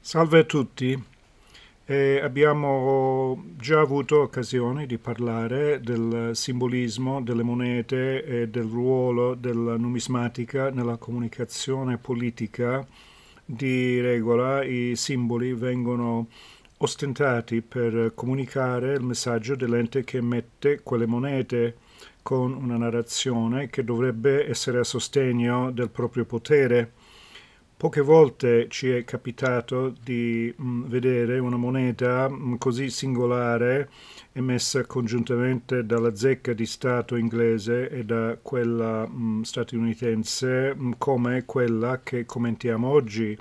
Salve a tutti, e abbiamo già avuto occasione di parlare del simbolismo delle monete e del ruolo della numismatica nella comunicazione politica. Di regola i simboli vengono ostentati per comunicare il messaggio dell'ente che emette quelle monete con una narrazione che dovrebbe essere a sostegno del proprio potere. Poche volte ci è capitato di mh, mm, vedere una moneta mh, mm, così singolare emessa congiuntamente dalla zecca di Stato inglese e da quella mh, mm, statunitense come quella che commentiamo oggi,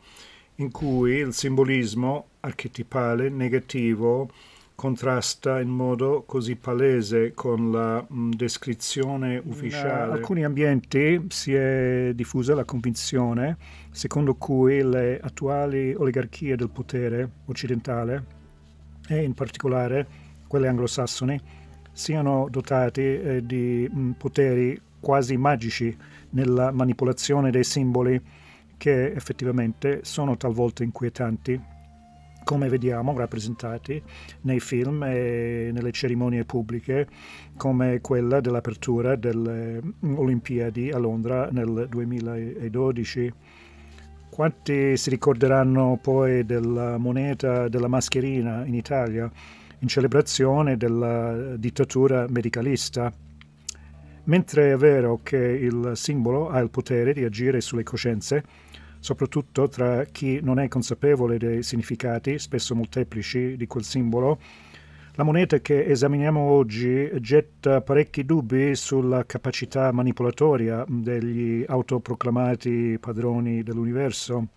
in cui il simbolismo archetipale negativo contrasta in modo così palese con la mh, mm, descrizione eh, ufficiale. In alcuni ambienti si è diffusa la convinzione secondo cui le attuali oligarchie del potere occidentale, e in particolare quelle anglosassoni, siano dotate eh, di mh, mm, poteri quasi magici nella manipolazione dei simboli che effettivamente sono talvolta inquietanti come vediamo rappresentati nei film e nelle cerimonie pubbliche come quella dell'apertura delle Olimpiadi a Londra nel 2012. Quanti si ricorderanno poi della moneta della mascherina in Italia in celebrazione della dittatura medicalista? Mentre è vero che il simbolo ha il potere di agire sulle coscienze, soprattutto tra chi non è consapevole dei significati, spesso molteplici, di quel simbolo. La moneta che esaminiamo oggi getta parecchi dubbi sulla capacità manipolatoria degli autoproclamati padroni dell'universo.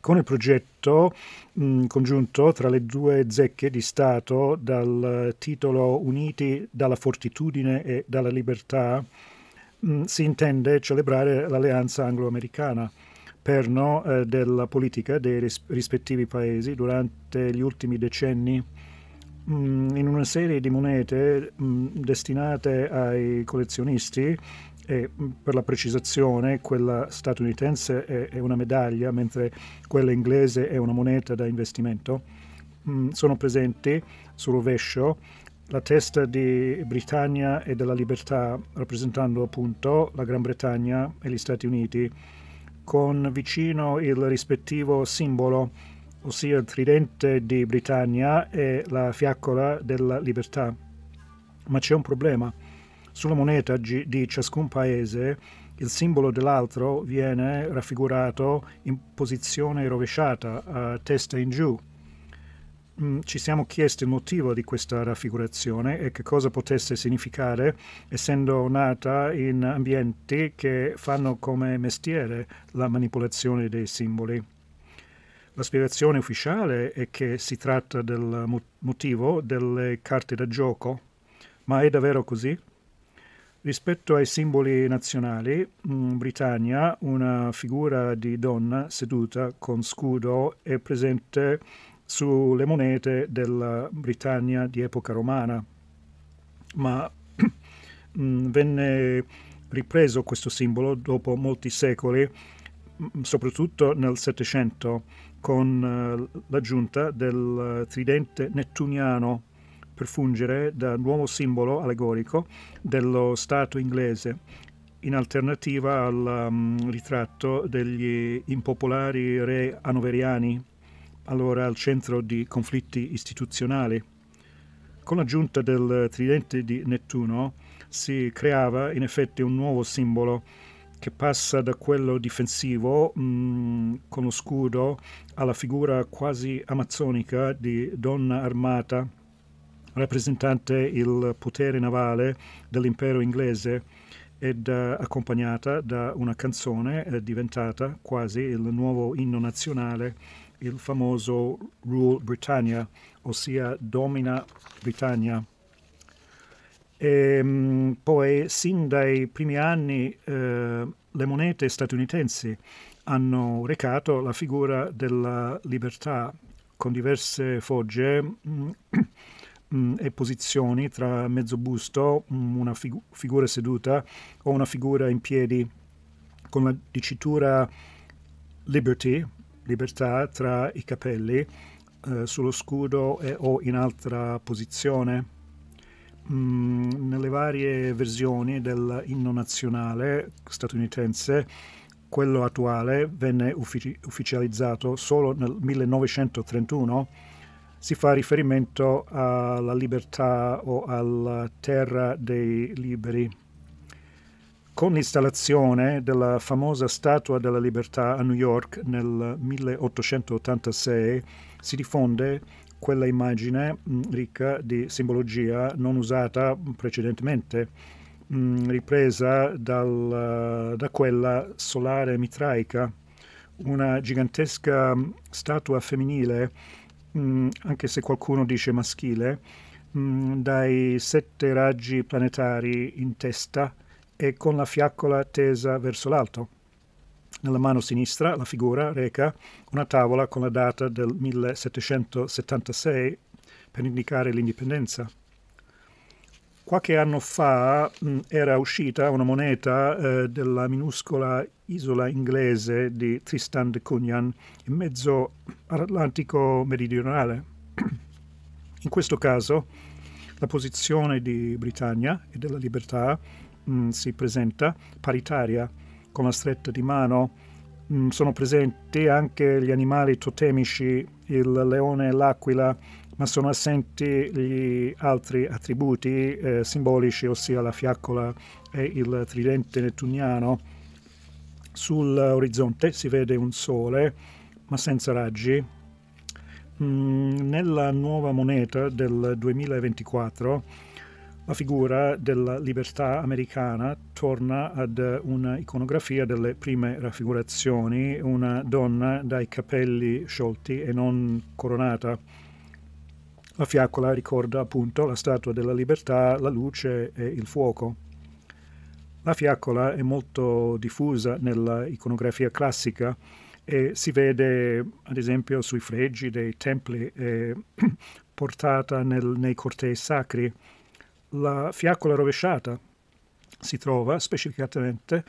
Con il progetto mh, mm, congiunto tra le due zecche di Stato dal titolo Uniti dalla fortitudine e dalla libertà, mm, si intende celebrare l'alleanza anglo-americana perno eh, della politica dei ris rispettivi paesi durante gli ultimi decenni mm, in una serie di monete mm, destinate ai collezionisti e mm, per la precisazione quella statunitense è, una medaglia mentre quella inglese è una moneta da investimento sono presenti sul rovescio la testa di Britannia e della libertà rappresentando appunto la Gran Bretagna e gli Stati Uniti con vicino il rispettivo simbolo, ossia il tridente di Britannia e la fiaccola della libertà. Ma c'è un problema. Sulla moneta di ciascun paese il simbolo dell'altro viene raffigurato in posizione rovesciata, a testa in giù, Mm, ci siamo chiesti il motivo di questa raffigurazione e che cosa potesse significare, essendo nata in ambienti che fanno come mestiere la manipolazione dei simboli. La spiegazione ufficiale è che si tratta del motivo delle carte da gioco, ma è davvero così? Rispetto ai simboli nazionali, in mm, Britannia una figura di donna seduta con scudo è presente sulle monete della Britannia di epoca romana, ma mm, venne ripreso questo simbolo dopo molti secoli, mm, soprattutto nel Settecento, con eh, l'aggiunta del tridente nettuniano per fungere da nuovo simbolo allegorico dello Stato inglese, in alternativa al um, ritratto degli impopolari re anoveriani allora al centro di conflitti istituzionali. Con l'aggiunta del tridente di Nettuno si creava in effetti un nuovo simbolo che passa da quello difensivo mh, mm, con lo scudo alla figura quasi amazzonica di donna armata, rappresentante il potere navale dell'impero inglese ed uh, accompagnata da una canzone eh, diventata quasi il nuovo inno nazionale il famoso Rule Britannia, ossia Domina Britannia. E, ehm, poi, sin dai primi anni, eh, le monete statunitensi hanno recato la figura della libertà con diverse fogge mm, mm, e posizioni tra mezzo busto, mm, una figu figura seduta o una figura in piedi con la dicitura Liberty, libertà tra i capelli eh, sullo scudo e, o in altra posizione. Mm, nelle varie versioni dell'inno nazionale statunitense, quello attuale venne uffici- ufficializzato solo nel 1931 si fa riferimento alla libertà o alla terra dei liberi con l'installazione della famosa Statua della Libertà a New York nel 1886 si diffonde quella immagine mm, ricca di simbologia non usata precedentemente, mm, ripresa dal, da quella solare mitraica, una gigantesca mm, statua femminile, anche se qualcuno dice maschile, dai sette raggi planetari in testa, e con la fiaccola tesa verso l'alto. Nella mano sinistra la figura reca una tavola con la data del 1776 per indicare l'indipendenza. Qualche anno fa mh, era uscita una moneta eh, della minuscola isola inglese di Tristan de Cunyan in mezzo all'Atlantico meridionale. In questo caso la posizione di Britannia e della libertà mh, mm, si presenta paritaria con la stretta di mano. Mh, mm, sono presenti anche gli animali totemici, il leone e l'aquila, ma sono assenti gli altri attributi eh, simbolici, ossia la fiaccola e il tridente nettuniano. Sull'orizzonte si vede un sole, ma senza raggi. Mm, nella nuova moneta del 2024 la figura della libertà americana torna ad un'iconografia delle prime raffigurazioni, una donna dai capelli sciolti e non coronata. La fiaccola ricorda appunto la statua della libertà, la luce e il fuoco. La fiaccola è molto diffusa nella iconografia classica e si vede ad esempio sui fregi dei templi e portata nel, nei cortei sacri. La fiaccola rovesciata si trova specificatamente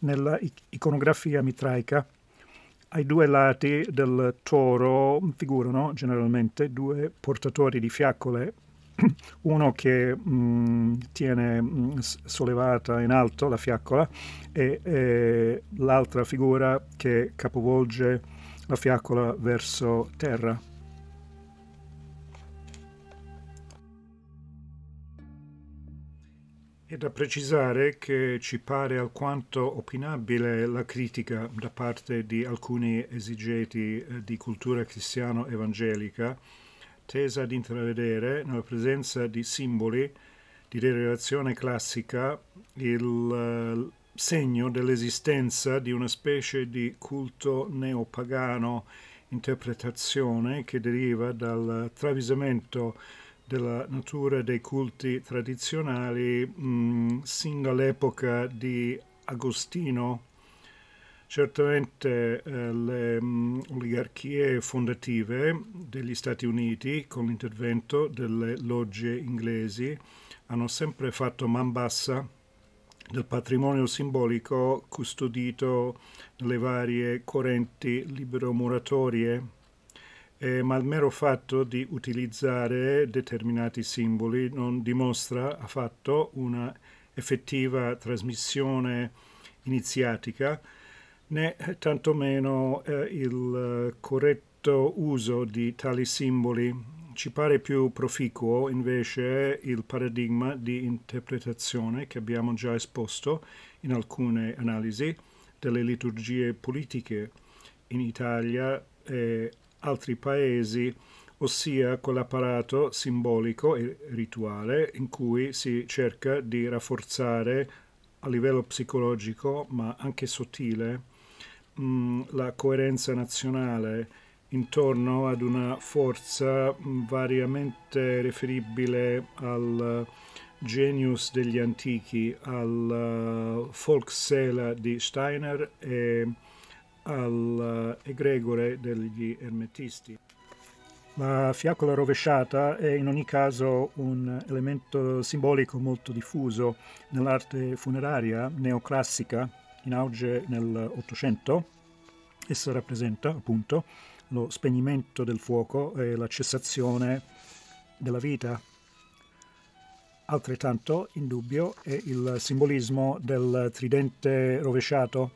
nella iconografia mitraica. Ai due lati del toro figurano generalmente due portatori di fiaccole, uno che mh, mm, tiene mm, sollevata in alto la fiaccola e, e l'altra figura che capovolge la fiaccola verso terra. È da precisare che ci pare alquanto opinabile la critica da parte di alcuni esigeti eh, di cultura cristiano-evangelica tesa ad intravedere nella presenza di simboli di derivazione classica il eh, segno dell'esistenza di una specie di culto neopagano interpretazione che deriva dal travisamento della natura dei culti tradizionali mh, mm, sin dall'epoca di Agostino. Certamente eh, le mh, mm, oligarchie fondative degli Stati Uniti, con l'intervento delle logge inglesi, hanno sempre fatto man bassa del patrimonio simbolico custodito nelle varie correnti libero-muratorie eh, ma il mero fatto di utilizzare determinati simboli non dimostra affatto una effettiva trasmissione iniziatica né tantomeno eh, il corretto uso di tali simboli. Ci pare più proficuo invece il paradigma di interpretazione che abbiamo già esposto in alcune analisi delle liturgie politiche in Italia e altri paesi, ossia quell'apparato simbolico e rituale in cui si cerca di rafforzare a livello psicologico, ma anche sottile, mm, la coerenza nazionale intorno ad una forza mm, variamente riferibile al genius degli antichi, al eh, Volksseele di Steiner e all'egregore eh, degli ermetisti. La fiaccola rovesciata è in ogni caso un elemento simbolico molto diffuso nell'arte funeraria neoclassica in auge nell'Ottocento. Essa rappresenta appunto lo spegnimento del fuoco e la cessazione della vita. Altrettanto indubbio è il simbolismo del tridente rovesciato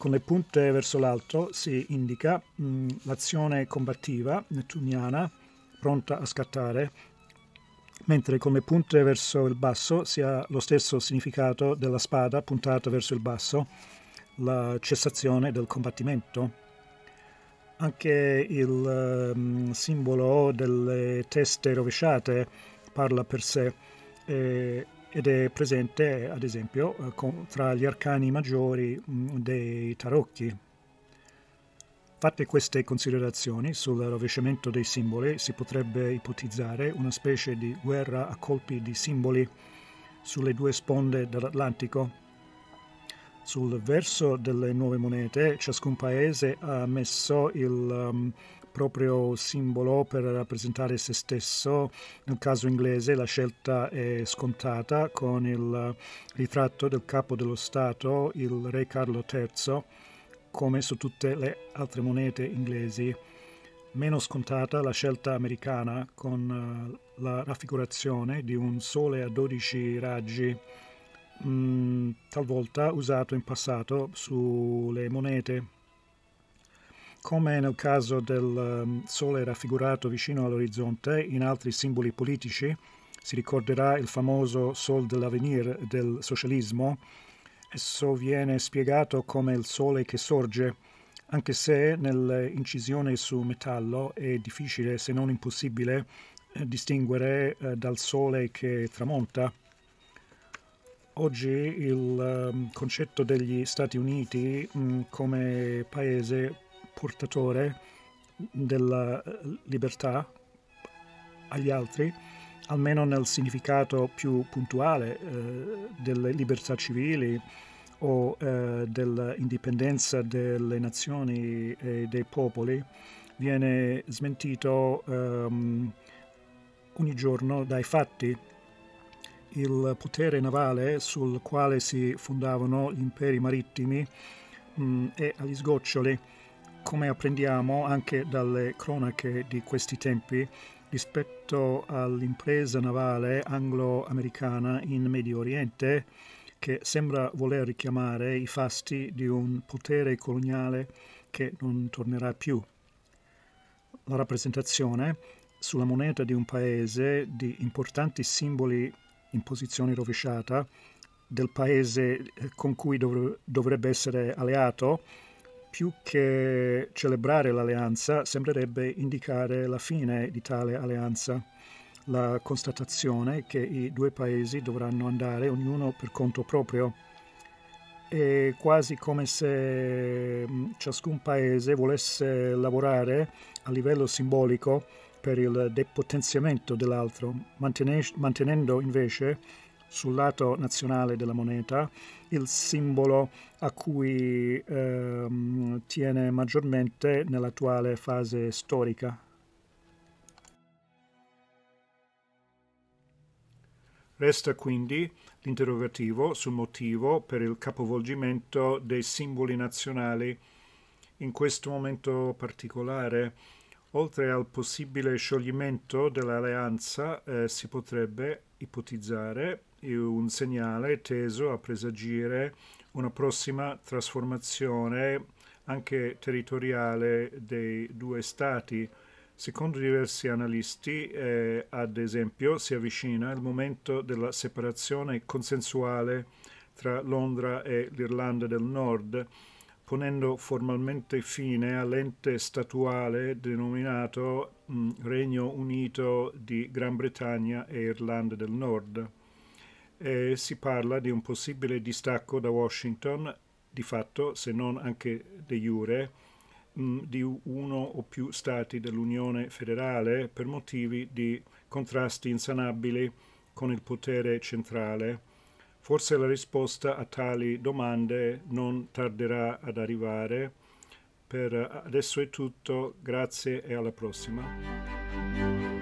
come punte verso l'alto si indica mh, mm, l'azione combattiva nettuniana pronta a scattare, mentre come punte verso il basso si ha lo stesso significato della spada puntata verso il basso, la cessazione del combattimento. Anche il um, simbolo delle teste rovesciate parla per sé. Eh, ed è presente ad esempio eh, tra gli arcani maggiori mm, dei tarocchi. Fatte queste considerazioni sul rovesciamento dei simboli, si potrebbe ipotizzare una specie di guerra a colpi di simboli sulle due sponde dell'Atlantico. Sul verso delle nuove monete ciascun paese ha messo il um, proprio simbolo per rappresentare se stesso. Nel caso inglese la scelta è scontata con il ritratto del capo dello Stato, il re Carlo III, come su tutte le altre monete inglesi. Meno scontata la scelta americana con eh, la raffigurazione di un sole a 12 raggi mm, talvolta usato in passato sulle monete come nel caso del ehm, sole raffigurato vicino all'orizzonte in altri simboli politici, si ricorderà il famoso sol dell'avvenir del socialismo, esso viene spiegato come il sole che sorge, anche se nell'incisione su metallo è difficile, se non impossibile, eh, distinguere eh, dal sole che tramonta. Oggi il ehm, concetto degli Stati Uniti mm, come paese portatore della eh, libertà agli altri, almeno nel significato più puntuale eh, delle libertà civili o eh, dell'indipendenza delle nazioni e dei popoli, viene smentito ehm, ogni giorno dai fatti. Il potere navale sul quale si fondavano gli imperi marittimi mh, mm, è agli sgoccioli come apprendiamo anche dalle cronache di questi tempi, rispetto all'impresa navale anglo-americana in Medio Oriente, che sembra voler richiamare i fasti di un potere coloniale che non tornerà più. La rappresentazione sulla moneta di un paese di importanti simboli in posizione rovesciata del paese eh, con cui dovrebbe essere alleato più che celebrare l'alleanza, sembrerebbe indicare la fine di tale alleanza, la constatazione che i due paesi dovranno andare ognuno per conto proprio. È quasi come se mm, ciascun paese volesse lavorare a livello simbolico per il depotenziamento dell'altro, mantenendo invece sul lato nazionale della moneta il simbolo a cui ehm, tiene maggiormente nell'attuale fase storica. Resta quindi l'interrogativo sul motivo per il capovolgimento dei simboli nazionali in questo momento particolare. Oltre al possibile scioglimento dell'alleanza eh, si potrebbe ipotizzare un segnale teso a presagire una prossima trasformazione anche territoriale dei due stati. Secondo diversi analisti, eh, ad esempio, si avvicina il momento della separazione consensuale tra Londra e l'Irlanda del Nord, ponendo formalmente fine all'ente statuale denominato mh, mm, Regno Unito di Gran Bretagna e Irlanda del Nord eh, si parla di un possibile distacco da Washington, di fatto se non anche de jure, mh, mm, di uno o più stati dell'Unione federale per motivi di contrasti insanabili con il potere centrale. Forse la risposta a tali domande non tarderà ad arrivare. Per adesso è tutto, grazie e alla prossima.